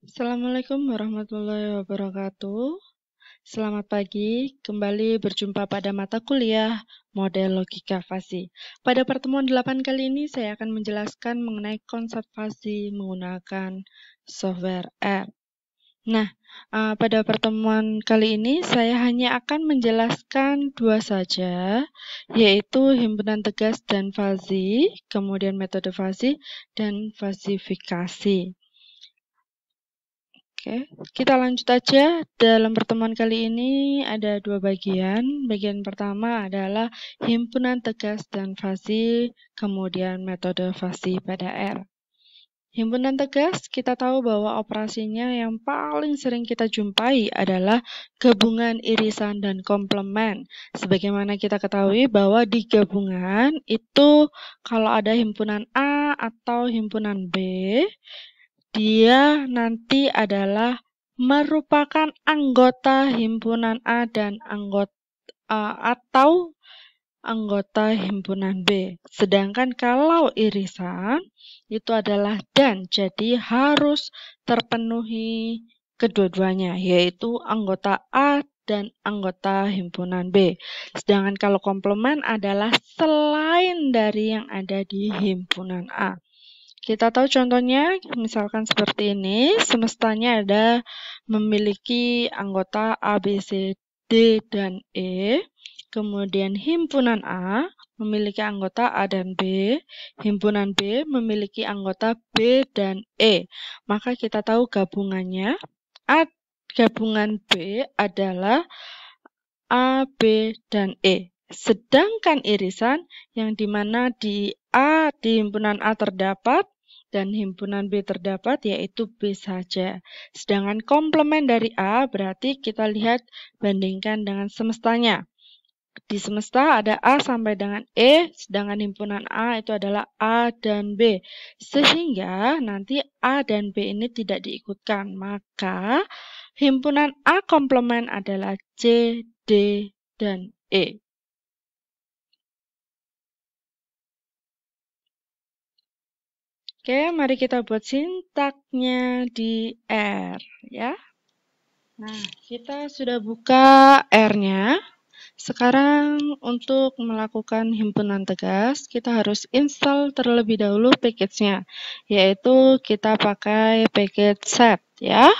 Assalamualaikum warahmatullahi wabarakatuh. Selamat pagi, kembali berjumpa pada mata kuliah Model Logika Fasi. Pada pertemuan 8 kali ini saya akan menjelaskan mengenai konsep fasi menggunakan software R. Nah, eh, pada pertemuan kali ini saya hanya akan menjelaskan dua saja, yaitu himpunan tegas dan fasi, kemudian metode fasi dan fasifikasi. Oke, kita lanjut aja. Dalam pertemuan kali ini ada dua bagian. Bagian pertama adalah himpunan tegas dan fasi, kemudian metode fasi pada R. Himpunan tegas, kita tahu bahwa operasinya yang paling sering kita jumpai adalah gabungan irisan dan komplement. Sebagaimana kita ketahui bahwa di gabungan itu kalau ada himpunan A atau himpunan B, dia nanti adalah merupakan anggota himpunan A dan anggota atau anggota himpunan B. Sedangkan kalau irisan itu adalah dan, jadi harus terpenuhi kedua-duanya, yaitu anggota A dan anggota himpunan B. Sedangkan kalau komplement adalah selain dari yang ada di himpunan A. Kita tahu contohnya, misalkan seperti ini, semestanya ada memiliki anggota A, B, C, D, dan E. Kemudian himpunan A memiliki anggota A dan B, himpunan B memiliki anggota B dan E. Maka kita tahu gabungannya, A gabungan B adalah A, B, dan E. Sedangkan irisan yang dimana di A di himpunan A terdapat dan himpunan B terdapat yaitu B saja. Sedangkan komplement dari A berarti kita lihat bandingkan dengan semestanya. Di semesta ada A sampai dengan E, sedangkan himpunan A itu adalah A dan B. Sehingga nanti A dan B ini tidak diikutkan. Maka himpunan A komplement adalah C, D, dan E. Oke, mari kita buat sintaknya di R ya. Nah, kita sudah buka R-nya. Sekarang untuk melakukan himpunan tegas, kita harus install terlebih dahulu package-nya, yaitu kita pakai package set ya.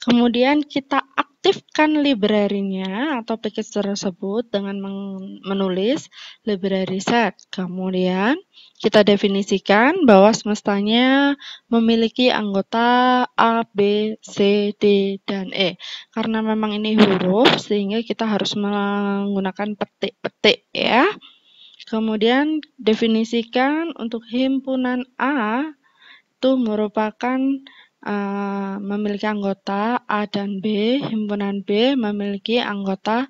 Kemudian kita aktifkan library atau package tersebut dengan menulis library set. Kemudian kita definisikan bahwa semestanya memiliki anggota A, B, C, D, dan E. Karena memang ini huruf sehingga kita harus menggunakan petik-petik ya. Kemudian definisikan untuk himpunan A itu merupakan uh, memiliki anggota A dan B, himpunan B memiliki anggota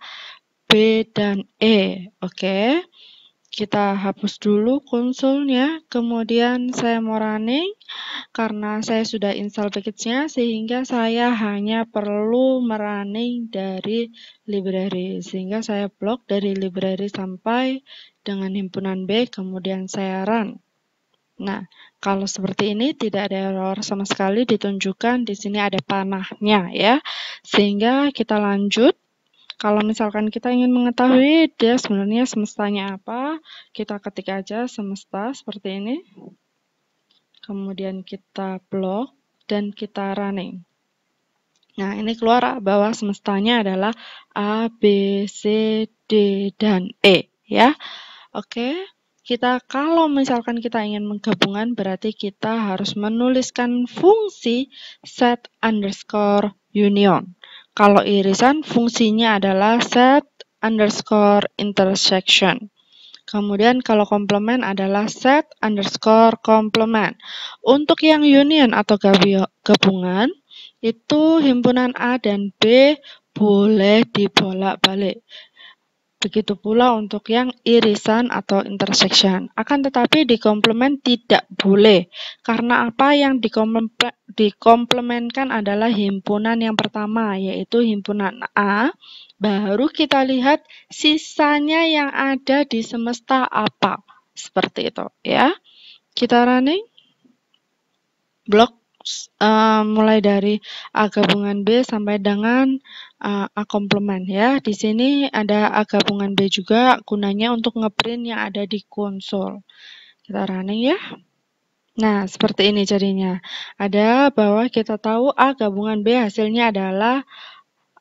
B dan E. Oke. Kita hapus dulu konsolnya, kemudian saya mau running karena saya sudah install package-nya sehingga saya hanya perlu merunning dari library sehingga saya blok dari library sampai dengan himpunan B kemudian saya run. Nah, kalau seperti ini tidak ada error sama sekali ditunjukkan di sini ada panahnya ya. Sehingga kita lanjut. Kalau misalkan kita ingin mengetahui dia sebenarnya semestanya apa, kita ketik aja semesta seperti ini. Kemudian kita blok dan kita running. Nah, ini keluar bahwa semestanya adalah A, B, C, D, dan E ya. Oke. Okay kita kalau misalkan kita ingin menggabungkan berarti kita harus menuliskan fungsi set underscore union. Kalau irisan fungsinya adalah set underscore intersection. Kemudian kalau komplement adalah set underscore komplement. Untuk yang union atau gabungan, itu himpunan A dan B boleh dibolak-balik. Begitu pula untuk yang irisan atau intersection. Akan tetapi di komplement tidak boleh, karena apa yang dikomplementkan adalah himpunan yang pertama, yaitu himpunan A, baru kita lihat sisanya yang ada di semesta apa. Seperti itu ya. Kita running block Eh, mulai dari A gabungan B sampai dengan uh, A komplement ya. Di sini ada A gabungan B juga gunanya untuk ngeprint yang ada di konsol. Kita running ya. Nah, seperti ini jadinya. Ada bahwa kita tahu A gabungan B hasilnya adalah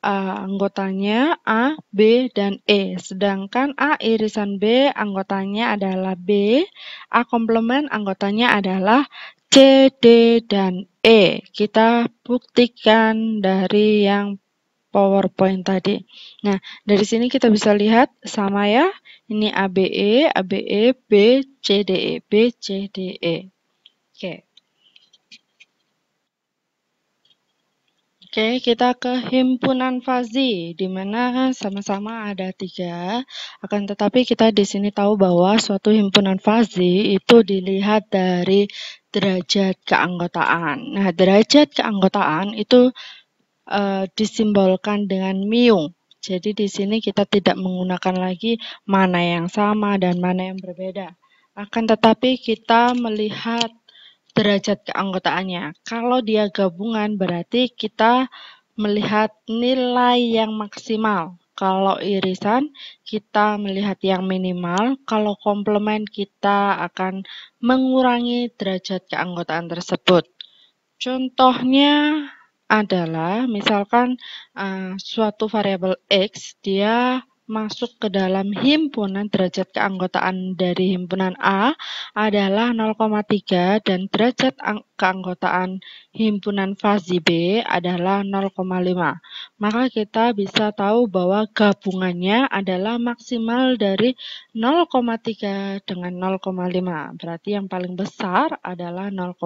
A, eh, anggotanya A, B, dan E. Sedangkan A irisan B anggotanya adalah B, A komplement anggotanya adalah C, D, dan E. Kita buktikan dari yang PowerPoint tadi. Nah, dari sini kita bisa lihat sama ya. Ini ABE, ABE, BCDE, BCDE. Oke. Okay. Oke, kita ke himpunan fazi, di mana sama-sama ada tiga. Akan tetapi kita di sini tahu bahwa suatu himpunan fazi itu dilihat dari derajat keanggotaan. Nah, derajat keanggotaan itu e, disimbolkan dengan miung. Jadi di sini kita tidak menggunakan lagi mana yang sama dan mana yang berbeda. Akan tetapi kita melihat derajat keanggotaannya. Kalau dia gabungan berarti kita melihat nilai yang maksimal. Kalau irisan kita melihat yang minimal, kalau komplement kita akan mengurangi derajat keanggotaan tersebut. Contohnya adalah misalkan uh, suatu variabel x dia masuk ke dalam himpunan derajat keanggotaan dari himpunan A adalah 0,3 dan derajat keanggotaan himpunan fase B adalah 0,5. Maka kita bisa tahu bahwa gabungannya adalah maksimal dari 0,3 dengan 0,5. Berarti yang paling besar adalah 0,5.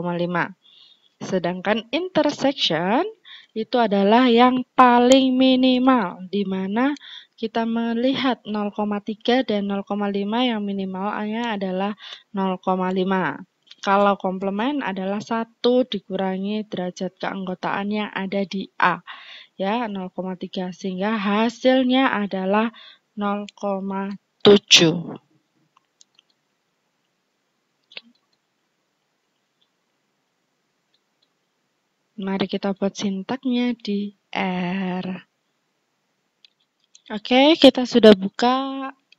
Sedangkan intersection itu adalah yang paling minimal di mana kita melihat 0,3 dan 0,5 yang minimalnya adalah 0,5. Kalau komplement adalah 1 dikurangi derajat keanggotaan yang ada di A, ya 0,3 sehingga hasilnya adalah 0,7. Mari kita buat sintaknya di R. Oke, kita sudah buka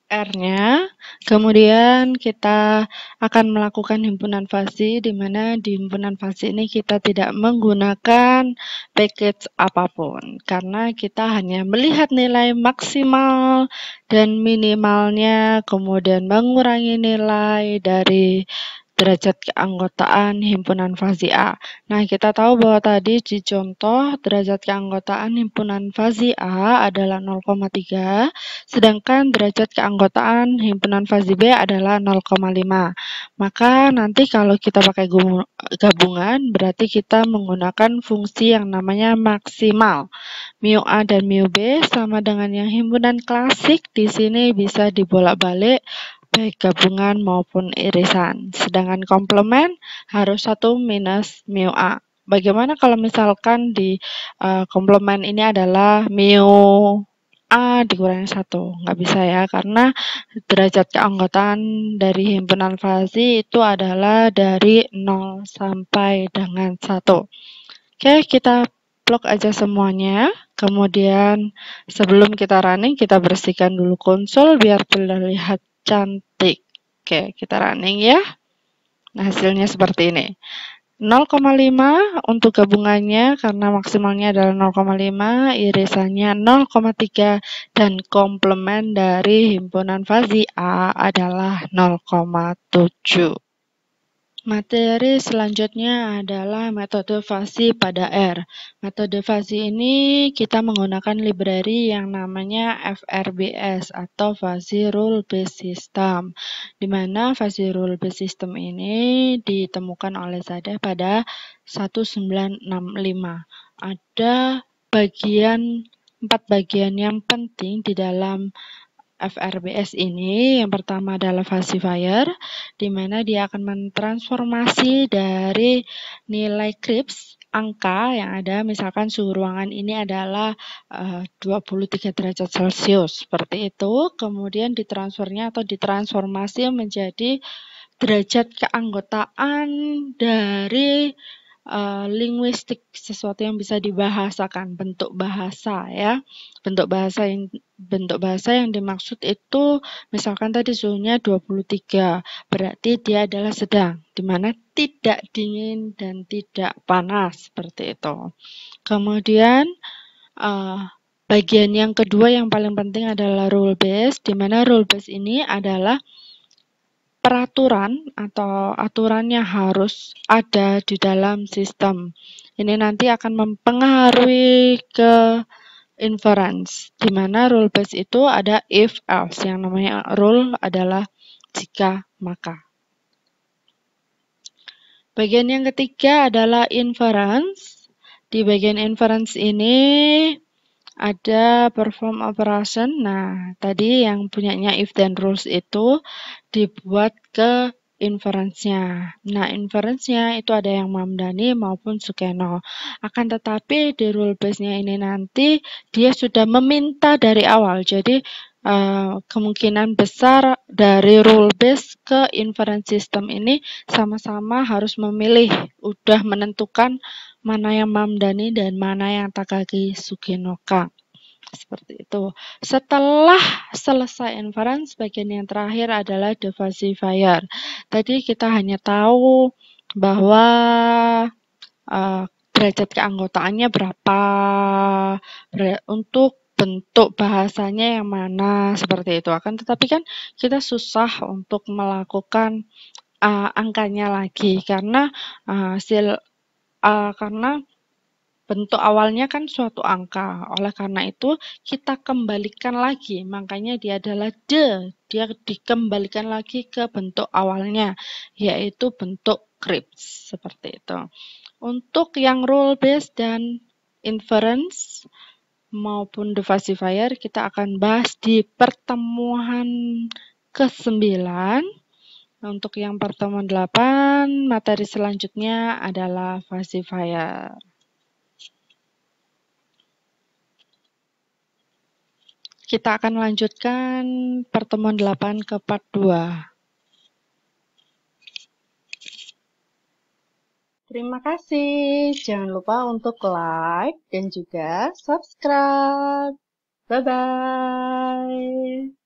R-nya. Kemudian kita akan melakukan himpunan fasi, di mana di himpunan fasi ini kita tidak menggunakan package apapun. Karena kita hanya melihat nilai maksimal dan minimalnya, kemudian mengurangi nilai dari derajat keanggotaan himpunan A. Nah, kita tahu bahwa tadi di contoh derajat keanggotaan himpunan A adalah 0,3, sedangkan derajat keanggotaan himpunan fazi B adalah 0,5. Maka nanti kalau kita pakai gabungan, berarti kita menggunakan fungsi yang namanya maksimal. Mu A dan mu B sama dengan yang himpunan klasik di sini bisa dibolak-balik baik gabungan maupun irisan. Sedangkan komplement harus satu minus mu A. Bagaimana kalau misalkan di uh, komplement ini adalah mu A dikurangi satu? Nggak bisa ya, karena derajat keanggotaan dari himpunan fasi itu adalah dari 0 sampai dengan satu. Oke, kita blok aja semuanya. Kemudian sebelum kita running, kita bersihkan dulu konsol biar terlihat cantik. Oke, kita running ya. Nah, hasilnya seperti ini. 0,5 untuk gabungannya karena maksimalnya adalah 0,5, irisannya 0,3 dan komplement dari himpunan fazi A adalah 0,7. Materi selanjutnya adalah metode fasi pada R. Metode fasi ini kita menggunakan library yang namanya FRBS atau Fasi rule based system. Di mana Fasi rule based system ini ditemukan oleh Sadeh pada 1965. Ada bagian empat bagian yang penting di dalam FRBS ini yang pertama adalah falsifier di mana dia akan mentransformasi dari nilai krips angka yang ada misalkan suhu ruangan ini adalah eh, uh, 23 derajat Celcius seperti itu kemudian ditransfernya atau ditransformasi menjadi derajat keanggotaan dari uh, linguistik sesuatu yang bisa dibahasakan bentuk bahasa ya bentuk bahasa yang bentuk bahasa yang dimaksud itu misalkan tadi suhunya 23, berarti dia adalah sedang, dimana tidak dingin dan tidak panas seperti itu. Kemudian uh, bagian yang kedua yang paling penting adalah rule base, di mana rule base ini adalah peraturan atau aturannya harus ada di dalam sistem. Ini nanti akan mempengaruhi ke inference, di mana rule base itu ada if else, yang namanya rule adalah jika maka. Bagian yang ketiga adalah inference. Di bagian inference ini ada perform operation. Nah, tadi yang punyanya if then rules itu dibuat ke inference Nah, inference itu ada yang Mamdani maupun Sukeno. Akan tetapi di rule base-nya ini nanti dia sudah meminta dari awal. Jadi Uh, kemungkinan besar dari rule base ke inference system ini sama-sama harus memilih, udah menentukan mana yang Mamdani dan mana yang Takagi Suginoka seperti itu. Setelah selesai inference, bagian yang terakhir adalah diversifier. Tadi kita hanya tahu bahwa uh, derajat keanggotaannya berapa ber untuk bentuk bahasanya yang mana seperti itu akan tetapi kan kita susah untuk melakukan uh, angkanya lagi karena uh, hasil uh, karena bentuk awalnya kan suatu angka. Oleh karena itu, kita kembalikan lagi. Makanya dia adalah de. Dia dikembalikan lagi ke bentuk awalnya, yaitu bentuk crypt, Seperti itu. Untuk yang rule based dan inference maupun diversifier, kita akan bahas di pertemuan ke-9. Untuk yang pertemuan 8, materi selanjutnya adalah falsifier. Kita akan lanjutkan pertemuan 8 ke part 2. Terima kasih. Jangan lupa untuk like dan juga subscribe. Bye-bye.